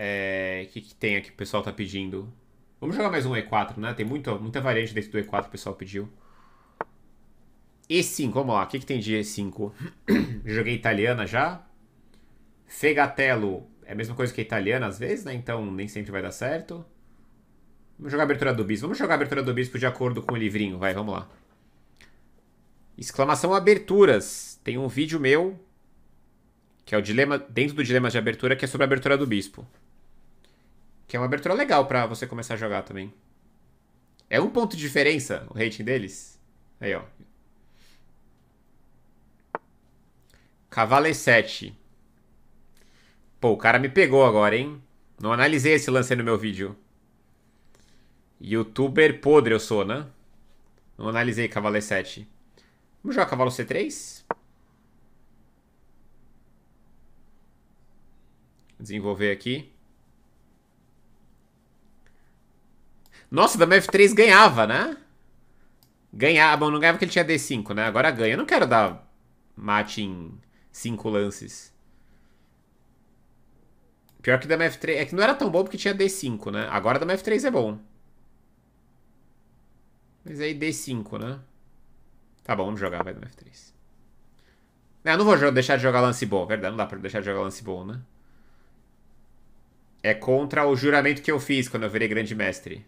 É, o que, que, tem aqui que o pessoal tá pedindo? Vamos jogar mais um E4, né? Tem muito, muita variante dentro do E4 que o pessoal pediu. E5, vamos lá. O que, que tem de E5? Joguei italiana já. Fegatello é a mesma coisa que a italiana às vezes, né? Então nem sempre vai dar certo. Vamos jogar a abertura do bispo. Vamos jogar a abertura do bispo de acordo com o livrinho. Vai, vamos lá. Exclamação aberturas. Tem um vídeo meu que é o dilema dentro do dilema de abertura que é sobre a abertura do bispo. Que é uma abertura legal para você começar a jogar também. É um ponto de diferença o rating deles. Aí, ó. Cavale 7. Pô, o cara me pegou agora, hein? Não analisei esse lance aí no meu vídeo. Youtuber podre eu sou, né? Não analisei cavalo 7 Vamos jogar cavalo C3? Desenvolver aqui. Nossa, da F3 ganhava, né? Ganhava. Bom, não ganhava porque ele tinha D5, né? Agora ganha. Eu não quero dar mate em 5 lances. Pior que da F3. É que não era tão bom porque tinha D5, né? Agora da F3 é bom. Mas aí D5, né? Tá bom, vamos jogar, vai da F3. Não, eu não vou deixar de jogar lance bom, é verdade? Não dá pra deixar de jogar lance bom, né? É contra o juramento que eu fiz quando eu virei grande mestre.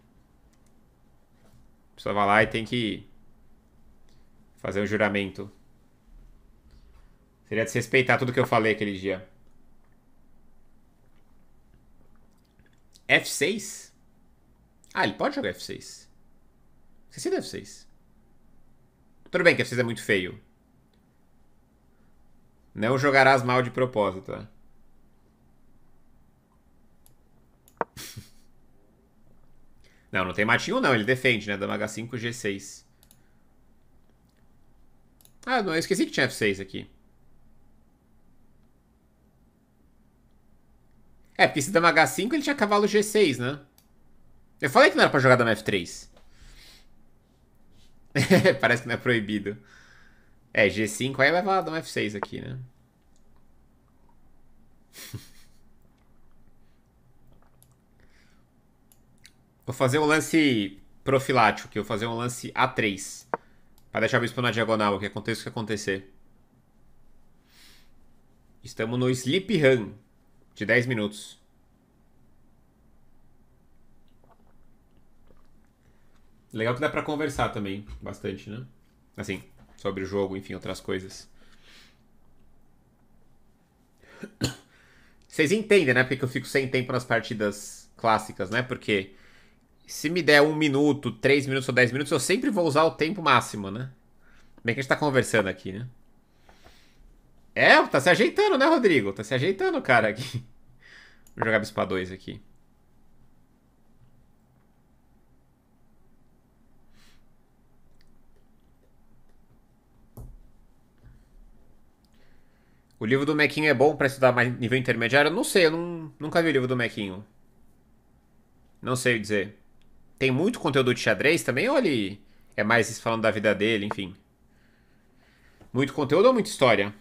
A pessoa vai lá e tem que fazer um juramento. Seria desrespeitar tudo que eu falei aquele dia. F6? Ah, ele pode jogar F6. Esqueci do F6. Tudo bem que F6 é muito feio. Não jogarás mal de propósito, né? Não, não tem matinho não, ele defende, né? Dama H5, G6. Ah, não, eu esqueci que tinha F6 aqui. É, porque se dama H5 ele tinha cavalo G6, né? Eu falei que não era pra jogar dama F3. Parece que não é proibido. É, G5, aí vai falar dama F6 aqui, né? Vou fazer um lance profilático aqui. Vou fazer um lance A3. Pra deixar o bispo na diagonal, que aconteça o que acontecer. Estamos no Sleep Run de 10 minutos. Legal que dá para conversar também, bastante, né? Assim, sobre o jogo, enfim, outras coisas. Vocês entendem, né? Porque eu fico sem tempo nas partidas clássicas, né? Porque se me der um minuto, três minutos ou dez minutos, eu sempre vou usar o tempo máximo, né? Bem que a gente tá conversando aqui, né? É, tá se ajeitando, né, Rodrigo? Tá se ajeitando, cara, aqui. Vou jogar Bispa 2 aqui. O livro do Mequinho é bom para estudar mais nível intermediário? Eu não sei, eu não, nunca vi o livro do Mequinho. Não sei dizer. Tem muito conteúdo de xadrez também ou ele é mais falando da vida dele, enfim? Muito conteúdo ou muita história?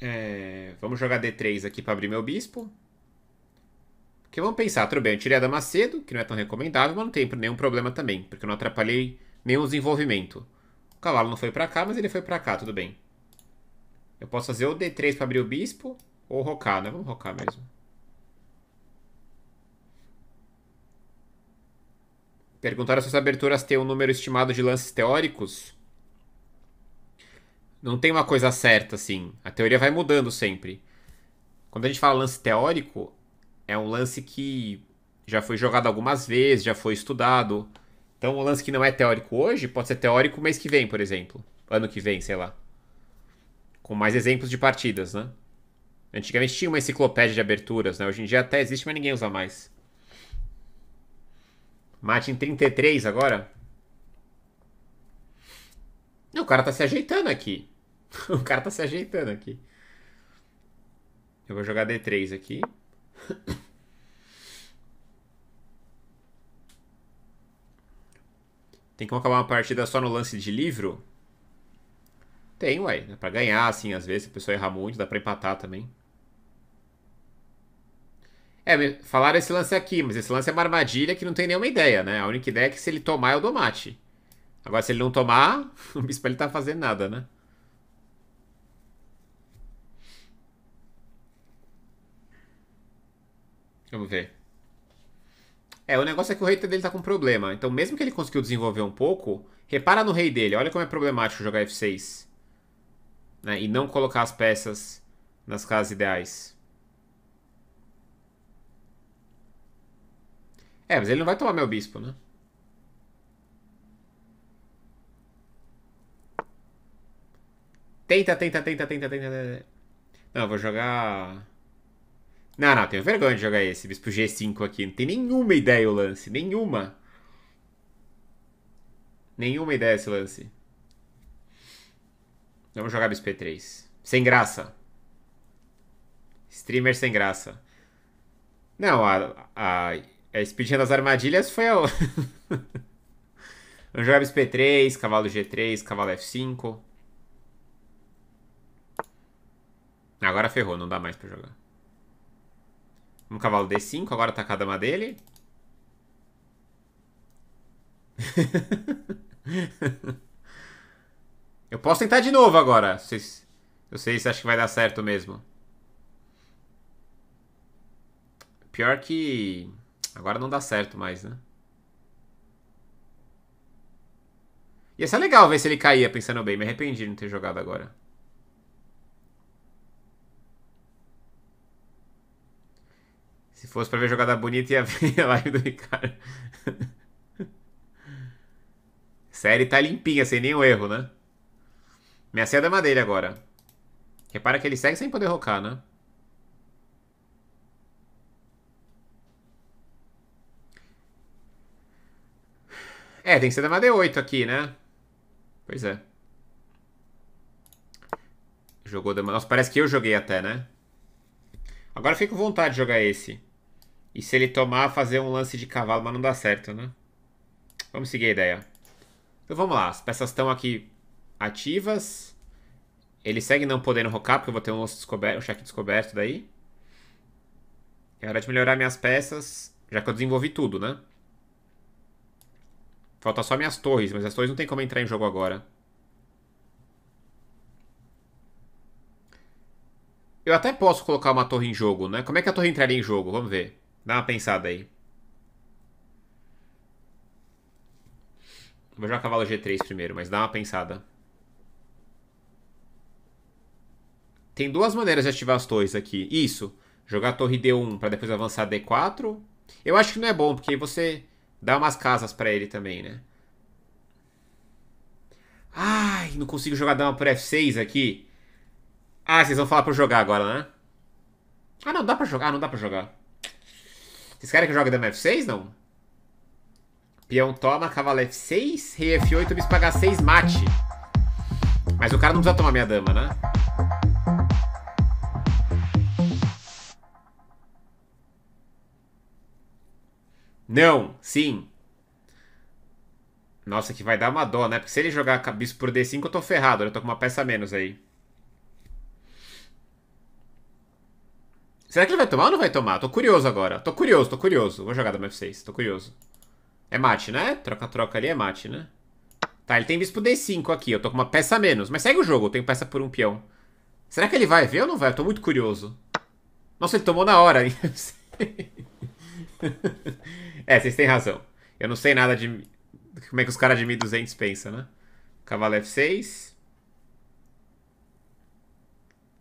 É, vamos jogar D3 aqui para abrir meu bispo. Porque vamos pensar, tudo bem, eu tirei a dama cedo, que não é tão recomendável, mas não tem nenhum problema também, porque eu não atrapalhei nenhum desenvolvimento. O cavalo não foi para cá, mas ele foi para cá, tudo bem. Eu posso fazer o D3 para abrir o bispo ou rocar, né? Vamos rocar mesmo. Perguntaram se as aberturas têm um número estimado de lances teóricos. Não tem uma coisa certa, assim. A teoria vai mudando sempre. Quando a gente fala lance teórico, é um lance que já foi jogado algumas vezes, já foi estudado. Então, um lance que não é teórico hoje pode ser teórico mês que vem, por exemplo. Ano que vem, sei lá. Com mais exemplos de partidas, né? Antigamente tinha uma enciclopédia de aberturas, né? Hoje em dia até existe, mas ninguém usa mais. Mate em 33 agora. O cara tá se ajeitando aqui. O cara tá se ajeitando aqui. Eu vou jogar D3 aqui. Tem como acabar uma partida só no lance de livro? Tem, ué. Dá pra ganhar, assim, às vezes. Se a pessoa errar muito, dá pra empatar também. É, falaram esse lance aqui, mas esse lance é uma armadilha que não tem nenhuma ideia, né? A única ideia é que se ele tomar eu o domate. Agora, se ele não tomar, o bispo ele tá fazendo nada, né? Vamos ver. É, o negócio é que o rei dele tá com problema. Então, mesmo que ele conseguiu desenvolver um pouco, repara no rei dele. Olha como é problemático jogar F6. Né? E não colocar as peças nas casas ideais. É, mas ele não vai tomar meu bispo, né? Tenta, tenta, tenta, tenta, tenta. Não, vou jogar... Não, não, tenho vergonha de jogar esse bispo G5 aqui. Não tem nenhuma ideia o lance. Nenhuma. Nenhuma ideia esse lance. Vamos jogar bispo E3. Sem graça. Streamer sem graça. Não, a, a é, Speedrun das armadilhas foi a. Anjobs P3, cavalo G3, cavalo F5. Agora ferrou, não dá mais pra jogar. Um cavalo D5, agora tá com a dama dele. Eu posso tentar de novo agora. Vocês, eu sei se acho que vai dar certo mesmo. Pior que... Agora não dá certo mais, né? Ia ser é legal ver se ele caía, pensando bem. Me arrependi de não ter jogado agora. Se fosse pra ver jogada bonita, ia ver a live do Ricardo. Série tá limpinha, sem nenhum erro, né? Minha seda é madeira agora. Repara que ele segue sem poder rocar, né? É, tem que ser dama D8 aqui, né? Pois é. Jogou dama... Nossa, parece que eu joguei até, né? Agora fico com vontade de jogar esse. E se ele tomar, fazer um lance de cavalo, mas não dá certo, né? Vamos seguir a ideia. Então vamos lá. As peças estão aqui ativas. Ele segue não podendo rocar, porque eu vou ter um descoberto, um cheque descoberto daí. É hora de melhorar minhas peças, já que eu desenvolvi tudo, né? Falta só minhas torres, mas as torres não tem como entrar em jogo agora. Eu até posso colocar uma torre em jogo, né? Como é que a torre entraria em jogo? Vamos ver. Dá uma pensada aí. Vou jogar cavalo G3 primeiro, mas dá uma pensada. Tem duas maneiras de ativar as torres aqui. Isso. Jogar a torre D1 para depois avançar D4. Eu acho que não é bom, porque você Dá umas casas para ele também, né? Ai, não consigo jogar dama por F6 aqui. Ah, vocês vão falar pra eu jogar agora, né? Ah, não, dá pra jogar. Ah, não dá pra jogar. Vocês querem que eu jogue dama F6? Não. Peão toma, cavalo F6, rei F8, bispo H6, mate. Mas o cara não precisa tomar minha dama, né? Não, sim. Nossa, que vai dar uma dó, né? Porque se ele jogar bispo por D5, eu tô ferrado. Eu tô com uma peça a menos aí. Será que ele vai tomar ou não vai tomar? Tô curioso agora. Tô curioso, tô curioso. Vou jogar da F6, tô curioso. É mate, né? Troca-troca ali é mate, né? Tá, ele tem bispo D5 aqui. Eu tô com uma peça a menos. Mas segue o jogo, eu tenho peça por um peão. Será que ele vai ver ou não vai? Eu tô muito curioso. Nossa, ele tomou na hora, hein? é, vocês têm razão. Eu não sei nada de. Como é que os caras de 1200 pensam, né? Cavalo F6.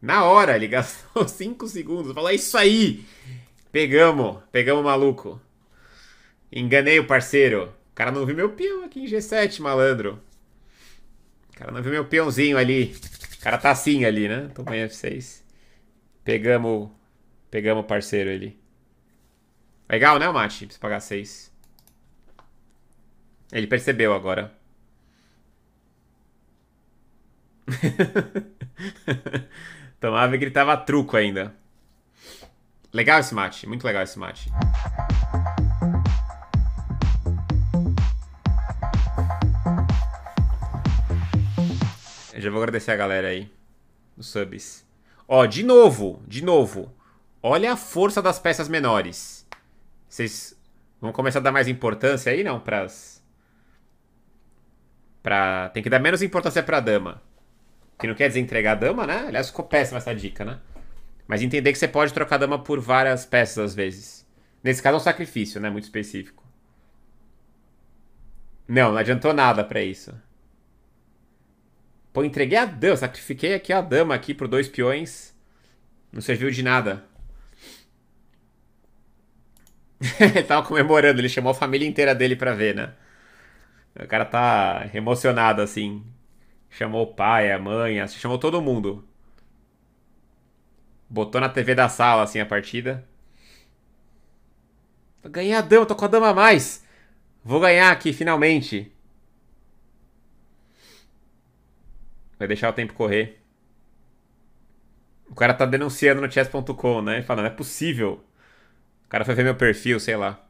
Na hora, ele gastou 5 segundos. Falou: é isso aí! Pegamos, pegamos o maluco. Enganei o parceiro. O cara não viu meu peão aqui em G7, malandro. O cara não viu meu peãozinho ali. O cara tá assim ali, né? Tô com F6. Pegamos, pegamos o parceiro ali. É legal, né, Mate? Preciso pagar 6. Ele percebeu agora. Tomava e gritava truco ainda. Legal esse mate, muito legal esse mate. Eu já vou agradecer a galera aí. os subs. Ó, de novo, de novo. Olha a força das peças menores. Vocês vão começar a dar mais importância aí, não? Pras. Pra... Tem que dar menos importância pra dama. Que não quer dizer entregar a dama, né? Aliás, ficou péssima essa dica, né? Mas entender que você pode trocar a dama por várias peças às vezes. Nesse caso é um sacrifício, né? Muito específico. Não, não adiantou nada para isso. Pô, entreguei a dama, sacrifiquei aqui a dama aqui por dois peões. Não serviu de nada. ele tava comemorando, ele chamou a família inteira dele pra ver, né? O cara tá emocionado, assim. Chamou o pai, a mãe, assim chamou todo mundo. Botou na TV da sala, assim, a partida. Ganhei a dama, tô com a dama a mais. Vou ganhar aqui, finalmente. Vai deixar o tempo correr. O cara tá denunciando no chess.com, né? Falando, é possível cara foi ver meu perfil, sei lá.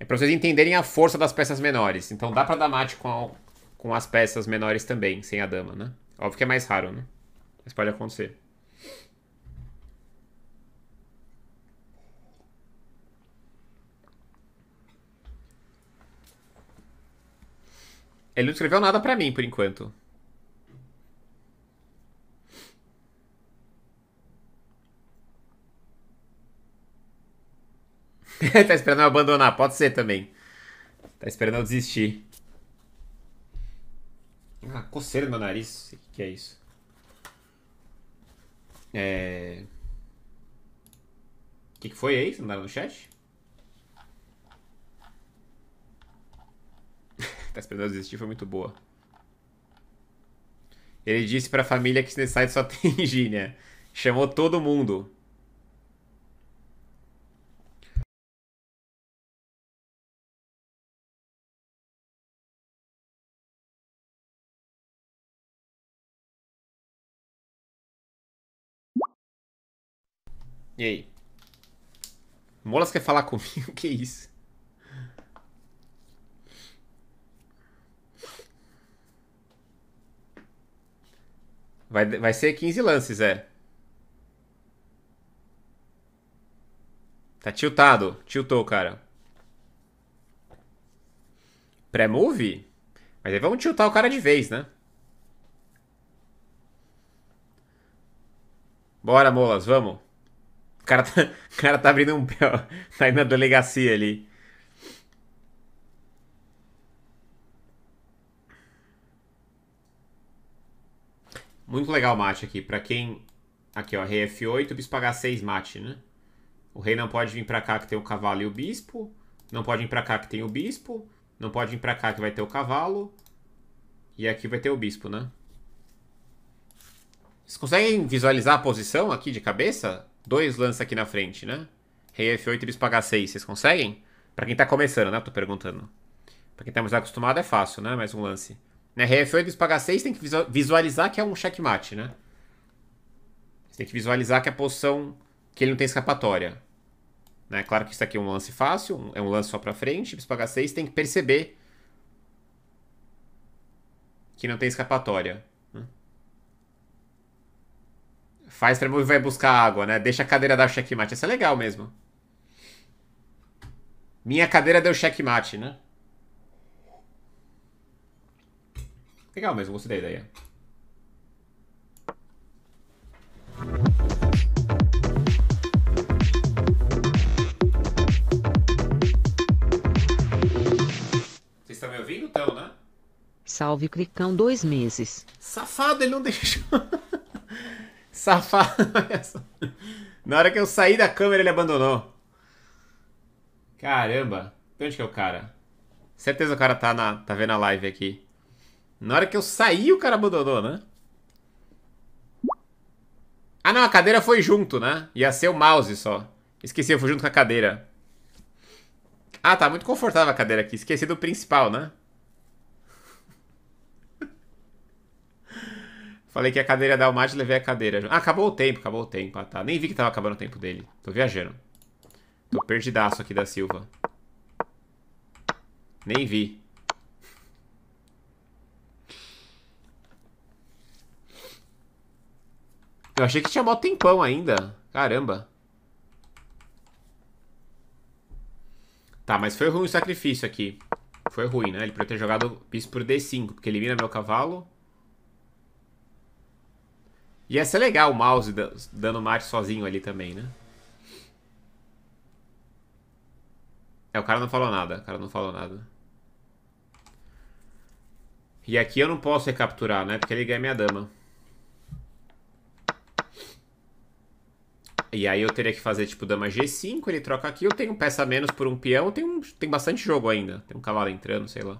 É pra vocês entenderem a força das peças menores. Então dá pra dar mate com, com as peças menores também, sem a dama, né? Óbvio que é mais raro, né? Mas pode acontecer. Ele não escreveu nada para mim por enquanto. tá esperando eu abandonar, pode ser também. Tá esperando eu desistir. Ah, coceira no nariz. O que é isso? É. O que, que foi aí? Não andaram no chat? tá esperando eu desistir, foi muito boa. Ele disse pra família que nesse site só tem gíria. Chamou todo mundo. E aí? Molas quer falar comigo? Que isso? Vai, vai ser 15 lances, é. Tá tiltado. Tiltou, cara. Pré-move? Mas aí vamos tiltar o cara de vez, né? Bora, molas, vamos. O cara tá, o cara tá abrindo um pé, ó. Tá indo na delegacia ali. Muito legal o mate aqui. Pra quem... Aqui, ó. Rei F8, o bispo H6 mate, né? O rei não pode vir pra cá que tem o cavalo e o bispo. Não pode vir pra cá que tem o bispo. Não pode vir pra cá que vai ter o cavalo. E aqui vai ter o bispo, né? Vocês conseguem visualizar a posição aqui de cabeça? Dois lances aqui na frente, né? Rei F8 e bispo H6. Vocês conseguem? Pra quem tá começando, né? tô perguntando. Pra quem tá mais acostumado é fácil, né? Mais um lance. Né? Rei F8 e bispo H6 tem que visualizar que é um checkmate, né? Você tem que visualizar que é a posição... Que ele não tem escapatória. Né? Claro que isso aqui é um lance fácil. É um lance só pra frente. Bispo H6 tem que perceber... Que não tem escapatória. Faz pra e vai buscar água, né? Deixa a cadeira dar o checkmate. Isso é legal mesmo. Minha cadeira deu checkmate, né? Legal mesmo, gostei da ideia. Vocês estão me ouvindo, então, né? Salve, Cricão, dois meses. Safado, ele não deixou. Safado. É na hora que eu saí da câmera, ele abandonou. Caramba. De onde que é o cara? Certeza o cara tá, na, tá vendo a live aqui. Na hora que eu saí, o cara abandonou, né? Ah, não. A cadeira foi junto, né? Ia ser o mouse só. Esqueci, eu fui junto com a cadeira. Ah, tá muito confortável a cadeira aqui. Esqueci do principal, né? Falei que a cadeira da Almad, levei a cadeira. Ah, acabou o tempo, acabou o tempo. Ah, tá. Nem vi que tava acabando o tempo dele. Tô viajando. Tô perdidaço aqui da Silva. Nem vi. Eu achei que tinha mó tempão ainda. Caramba. Tá, mas foi ruim o sacrifício aqui. Foi ruim, né? Ele podia ter jogado bispo por D5, porque elimina meu cavalo. Ia ser é legal o mouse dando mate sozinho ali também, né? É, o cara não falou nada. O cara não falou nada. E aqui eu não posso recapturar, né? Porque ele ganha minha dama. E aí eu teria que fazer, tipo, dama G5, ele troca aqui. Eu tenho peça menos por um peão. Tem, um, tem bastante jogo ainda. Tem um cavalo entrando, sei lá.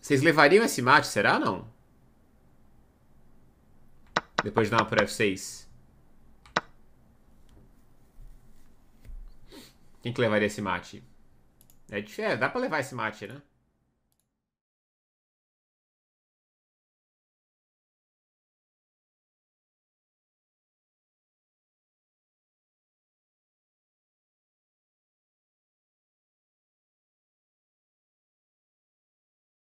Vocês levariam esse mate, será? Não. Depois de dar uma por F6. Quem que levaria esse mate? É, é, dá pra levar esse mate, né?